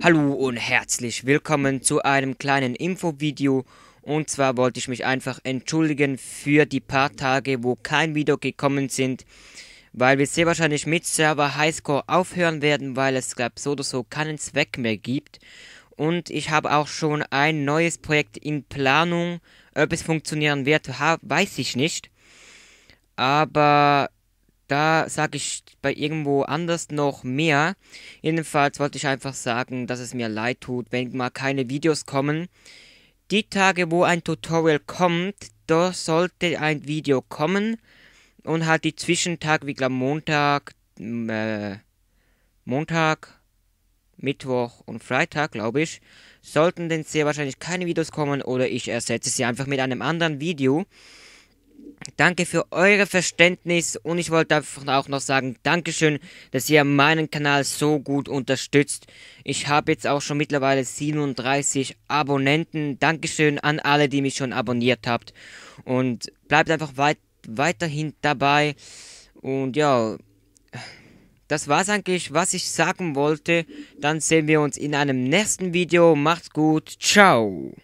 Hallo und herzlich willkommen zu einem kleinen Infovideo. Und zwar wollte ich mich einfach entschuldigen für die paar Tage, wo kein Video gekommen sind, weil wir sehr wahrscheinlich mit Server Highscore aufhören werden, weil es glaube so oder so keinen Zweck mehr gibt. Und ich habe auch schon ein neues Projekt in Planung. Ob es funktionieren wird, weiß ich nicht. Aber da sage ich bei irgendwo anders noch mehr. Jedenfalls wollte ich einfach sagen, dass es mir leid tut, wenn mal keine Videos kommen. Die Tage, wo ein Tutorial kommt, da sollte ein Video kommen. Und halt die Zwischentage, wie glaube Montag, äh, Montag, Mittwoch und Freitag, glaube ich, sollten denn sehr wahrscheinlich keine Videos kommen oder ich ersetze sie einfach mit einem anderen Video. Danke für eure Verständnis und ich wollte einfach auch noch sagen, Dankeschön, dass ihr meinen Kanal so gut unterstützt. Ich habe jetzt auch schon mittlerweile 37 Abonnenten. Dankeschön an alle, die mich schon abonniert habt. Und bleibt einfach weit, weiterhin dabei. Und ja, das war's eigentlich, was ich sagen wollte. Dann sehen wir uns in einem nächsten Video. Macht's gut. Ciao.